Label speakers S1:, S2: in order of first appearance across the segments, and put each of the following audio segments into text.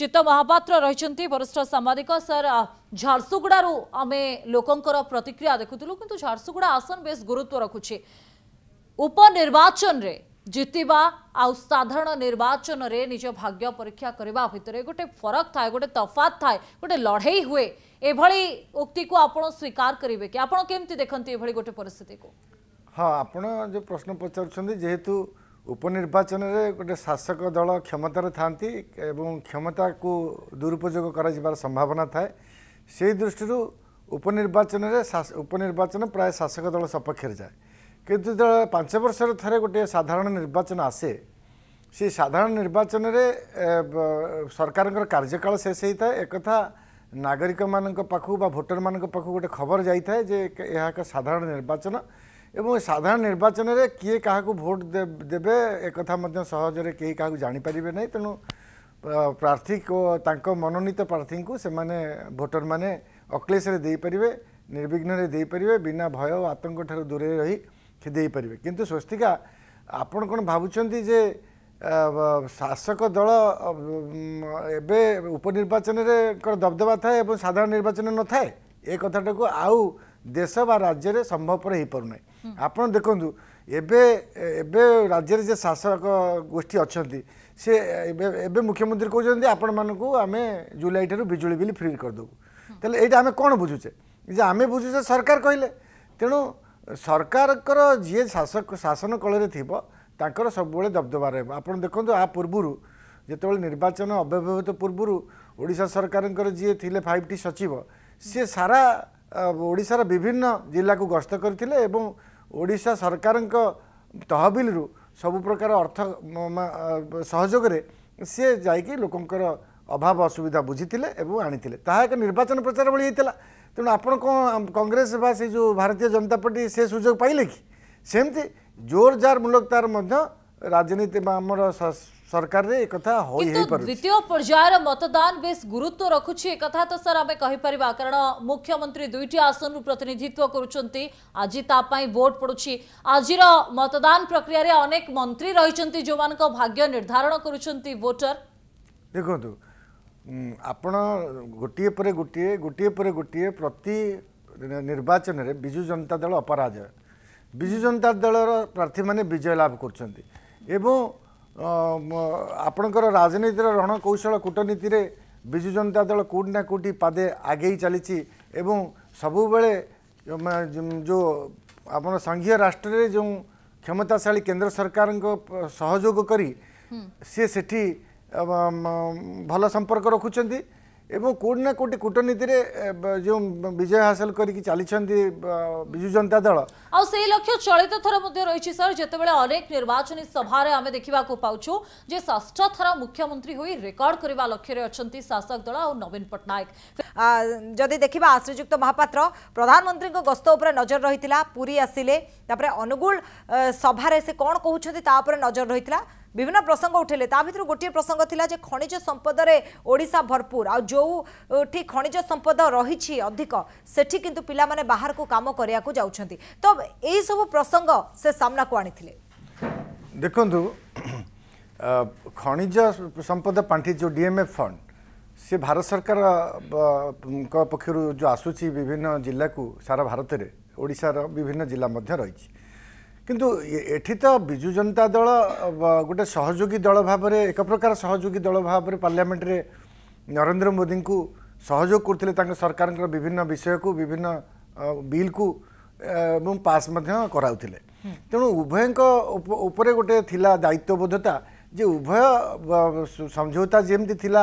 S1: ଚିତ୍ତ ମହାପାତ୍ର ରହିଛନ୍ତି ବରିଷ୍ଠ ସାମ୍ବାଦିକ ସାର୍ ଝାରସୁଗୁଡ଼ାରୁ ଆମେ ଲୋକଙ୍କର ପ୍ରତିକ୍ରିୟା ଦେଖୁଥିଲୁ କିନ୍ତୁ ଝାରସୁଗୁଡ଼ା ଆସନ ବେଶ ଗୁରୁତ୍ୱ ରଖୁଛି ଉପନିର୍ବାଚନରେ ଜିତିବା ଆଉ ସାଧାରଣ ନିର୍ବାଚନରେ ନିଜ ଭାଗ୍ୟ ପରୀକ୍ଷା କରିବା ଭିତରେ ଗୋଟେ ଫରକ ଥାଏ ଗୋଟେ ତଫାତ ଥାଏ ଗୋଟେ ଲଢ଼େଇ ହୁଏ ଏଭଳି ଉକ୍ତିକୁ ଆପଣ ସ୍ୱୀକାର କରିବେ କି ଆପଣ କେମିତି ଦେଖନ୍ତି ଏଭଳି ଗୋଟେ ପରିସ୍ଥିତିକୁ
S2: ହଁ ଆପଣ ଯେଉଁ ପ୍ରଶ୍ନ ପଚାରୁଛନ୍ତି ଯେହେତୁ ଉପନିର୍ବାଚନରେ ଗୋଟେ ଶାସକ ଦଳ କ୍ଷମତାରେ ଥାନ୍ତି ଏବଂ କ୍ଷମତାକୁ ଦୁରୁପଯୋଗ କରାଯିବାର ସମ୍ଭାବନା ଥାଏ ସେଇ ଦୃଷ୍ଟିରୁ ଉପନିର୍ବାଚନରେ ଉପନିର୍ବାଚନ ପ୍ରାୟ ଶାସକ ଦଳ ସପକ୍ଷରେ ଯାଏ କିନ୍ତୁ ଯେତେବେଳେ ପାଞ୍ଚ ବର୍ଷରେ ଥରେ ଗୋଟିଏ ସାଧାରଣ ନିର୍ବାଚନ ଆସେ ସେ ସାଧାରଣ ନିର୍ବାଚନରେ ସରକାରଙ୍କର କାର୍ଯ୍ୟକାଳ ଶେଷ ହୋଇଥାଏ ଏକଥା ନାଗରିକମାନଙ୍କ ପାଖକୁ ବା ଭୋଟରମାନଙ୍କ ପାଖକୁ ଗୋଟେ ଖବର ଯାଇଥାଏ ଯେ ଏହା ଏକ ସାଧାରଣ ନିର୍ବାଚନ এবং সাধারণ নির্বাচনের কিয়ে কাহকু ভোট দেবে একথা মধ্যে সহজরে কে কাহকু জাঁপারে না তেমন প্রার্থী ও তাঁক মনোনীত প্রার্থী সে ভোটর মানে অক্লেশে দিয়ে নির্বিঘ্নরে দিয়ে বিনা ভয় ও আতঙ্ক ঠার দূরে রই দিয়ে কিন্তু স্বস্তিকা আপন কোণ ভাবুন যে শাসক দল এবে উপনির্বাচনের দবদবা থাকে এবং সাধারণ নির্বাচন নথায় এ কথাটা আউ ଦେଶ ବା ରାଜ୍ୟରେ ସମ୍ଭବପର ହେଇପାରୁନାହିଁ ଆପଣ ଦେଖନ୍ତୁ ଏବେ ଏବେ ରାଜ୍ୟରେ ଯେ ଶାସକ ଗୋଷ୍ଠୀ ଅଛନ୍ତି ସେ ଏବେ ଏବେ ମୁଖ୍ୟମନ୍ତ୍ରୀ କହୁଛନ୍ତି ଆପଣମାନଙ୍କୁ ଆମେ ଜୁଲାଇ ଠାରୁ ବିଜୁଳି ବିଲ୍ ଫ୍ରି କରିଦେବୁ ତାହେଲେ ଏଇଟା ଆମେ କ'ଣ ବୁଝୁଛେ ଯେ ଆମେ ବୁଝୁଛେ ସରକାର କହିଲେ ତେଣୁ ସରକାରଙ୍କର ଯିଏ ଶାସକ ଶାସନ କଳରେ ଥିବ ତାଙ୍କର ସବୁବେଳେ ଦବଦବା ରହିବ ଆପଣ ଦେଖନ୍ତୁ ଆ ପୂର୍ବରୁ ଯେତେବେଳେ ନିର୍ବାଚନ ଅବ୍ୟବହୃତ ପୂର୍ବରୁ ଓଡ଼ିଶା ସରକାରଙ୍କର ଯିଏ ଥିଲେ ଫାଇଭ୍ ଟି ସଚିବ ସିଏ ସାରା ଓଡ଼ିଶାର ବିଭିନ୍ନ ଜିଲ୍ଲାକୁ ଗସ୍ତ କରିଥିଲେ ଏବଂ ଓଡ଼ିଶା ସରକାରଙ୍କ ତହବିଲରୁ ସବୁ ପ୍ରକାର ଅର୍ଥ ସହଯୋଗରେ ସିଏ ଯାଇକି ଲୋକଙ୍କର ଅଭାବ ଅସୁବିଧା ବୁଝିଥିଲେ ଏବଂ ଆଣିଥିଲେ ତାହା ଏକ ନିର୍ବାଚନ ପ୍ରଚାର ଭଳି ହେଇଥିଲା ତେଣୁ ଆପଣ କ'ଣ କଂଗ୍ରେସ ବା ସେ ଯେଉଁ ଭାରତୀୟ ଜନତା ପାର୍ଟି ସେ ସୁଯୋଗ ପାଇଲେ କି ସେମିତି ଜୋର ଜାର ମୂଳକ ତା'ର ମଧ୍ୟ राजनीति सरकार रे एक द्वितीय
S1: पर्यायर मतदान बे गुरुत्व रखुच्छे एक तो सर आम कहीपर कारण मुख्यमंत्री दुईट आसन रू प्रतिनिधित्व करोट पड़ी आज मतदान प्रक्रिय अनेक मंत्री रही जो मान भाग्य निर्धारण करोटर
S2: देखो आप गोटे गोटे गोटे गोटे प्रति निर्वाचन में विजु जनता दल अपराजय विजु जनता दल प्रार्थी मैंने विजय लाभ कर ଏବଂ ଆପଣଙ୍କର ରାଜନୀତିର ରଣକୌଶଳ କୂଟନୀତିରେ ବିଜୁ ଜନତା ଦଳ କେଉଁଠି ନା କେଉଁଠି ପାଦେ ଆଗେଇ ଚାଲିଛି ଏବଂ ସବୁବେଳେ ଯେଉଁ ଆପଣ ସଂଘୀୟ ରାଷ୍ଟ୍ରରେ ଯେଉଁ କ୍ଷମତାଶାଳୀ କେନ୍ଦ୍ର ସରକାରଙ୍କ ସହଯୋଗ କରି ସିଏ ସେଠି ଭଲ ସମ୍ପର୍କ ରଖୁଛନ୍ତି एवं ना कौटी कूटनीति जो विजय हासिल करजु जनता दल
S1: आई लक्ष्य चलित थर रही सर जितेबाला अनेक निर्वाचन सभार आम देखा पाचु जे षष्ठ थर मुख्यमंत्री हो रेकर्ड करने लक्ष्य अच्छा शासक दल आ नवीन पट्टनायक जदि देखा श्रीजुक्त महापात्र प्रधानमंत्री गस्त उपर नजर रही पूरी आसिले अनुगुण सभार से कौन कहते नजर रही ବିଭିନ୍ନ ପ୍ରସଙ୍ଗ ଉଠେଇଲେ ତା ଭିତରୁ ଗୋଟିଏ ପ୍ରସଙ୍ଗ ଥିଲା ଯେ ଖଣିଜ ସମ୍ପଦରେ ଓଡ଼ିଶା ଭରପୁର ଆଉ ଯେଉଁଠି ଖଣିଜ ସମ୍ପଦ ରହିଛି ଅଧିକ ସେଠି କିନ୍ତୁ ପିଲାମାନେ ବାହାରକୁ କାମ କରିବାକୁ ଯାଉଛନ୍ତି ତ ଏହିସବୁ ପ୍ରସଙ୍ଗ ସେ ସାମ୍ନାକୁ ଆଣିଥିଲେ
S2: ଦେଖନ୍ତୁ ଖଣିଜ ସମ୍ପଦ ପାଣ୍ଠି ଯେଉଁ ଡିଏମ୍ଏଫ୍ ଫଣ୍ଡ ସେ ଭାରତ ସରକାରଙ୍କ ପକ୍ଷରୁ ଯେଉଁ ଆସୁଛି ବିଭିନ୍ନ ଜିଲ୍ଲାକୁ ସାରା ଭାରତରେ ଓଡ଼ିଶାର ବିଭିନ୍ନ ଜିଲ୍ଲା ମଧ୍ୟ ରହିଛି କିନ୍ତୁ ଏଠି ତ ବିଜୁ ଜନତା ଦଳ ଗୋଟେ ସହଯୋଗୀ ଦଳ ଭାବରେ ଏକ ପ୍ରକାର ସହଯୋଗୀ ଦଳ ଭାବରେ ପାର୍ଲିଆମେଣ୍ଟରେ ନରେନ୍ଦ୍ର ମୋଦିଙ୍କୁ ସହଯୋଗ କରୁଥିଲେ ତାଙ୍କ ସରକାରଙ୍କର ବିଭିନ୍ନ ବିଷୟକୁ ବିଭିନ୍ନ ବିଲ୍କୁ ଏବଂ ପାସ୍ ମଧ୍ୟ କରାଉଥିଲେ ତେଣୁ ଉଭୟଙ୍କ ଉପରେ ଗୋଟେ ଥିଲା ଦାୟିତ୍ୱବୋଧତା ଯେ ଉଭୟ ସମଝୌତା ଯେମିତି ଥିଲା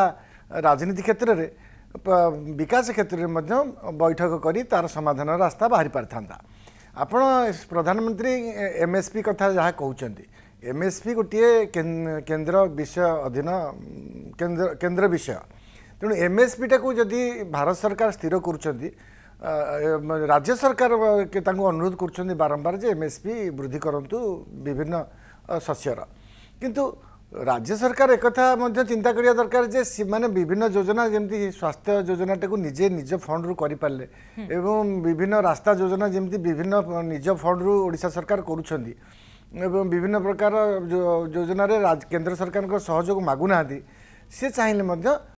S2: ରାଜନୀତି କ୍ଷେତ୍ରରେ ବିକାଶ କ୍ଷେତ୍ରରେ ମଧ୍ୟ ବୈଠକ କରି ତାର ସମାଧାନ ରାସ୍ତା ବାହାରି ପାରିଥାନ୍ତା ଆପଣ ପ୍ରଧାନମନ୍ତ୍ରୀ ଏମ୍ ଏସ୍ ପି କଥା ଯାହା କହୁଛନ୍ତି ଏମ୍ ଏସ୍ ପି ଗୋଟିଏ କେନ୍ଦ୍ର ବିଷୟ ଅଧୀନ କେନ୍ଦ୍ର କେନ୍ଦ୍ର ବିଷୟ ତେଣୁ ଏମ୍ ଏସ୍ ପିଟାକୁ ଯଦି ଭାରତ ସରକାର ସ୍ଥିର କରୁଛନ୍ତି ରାଜ୍ୟ ସରକାର ତାଙ୍କୁ ଅନୁରୋଧ କରୁଛନ୍ତି ବାରମ୍ବାର ଯେ ଏମ୍ ଏସ୍ ପି ବୃଦ୍ଧି କରନ୍ତୁ ବିଭିନ୍ନ ଶସ୍ୟର କିନ୍ତୁ রাজ্য সরকার একথা চিন্তা করা দরকার যে সে বিভিন্ন যোজনা যেমন স্বাস্থ্য যোজনাটা নিজে নিজ ফন্ড্রু করে পালে এবং বিভিন্ন রাস্তা যোজনা যেমন বিভিন্ন নিজ ফন্ড্রু ওড়শা সরকার করছেন এবং বিভিন্ন প্রকার যোজনার কেন্দ্র সরকারଙ୍କ সহযোগ মাগুনা সে চাইলে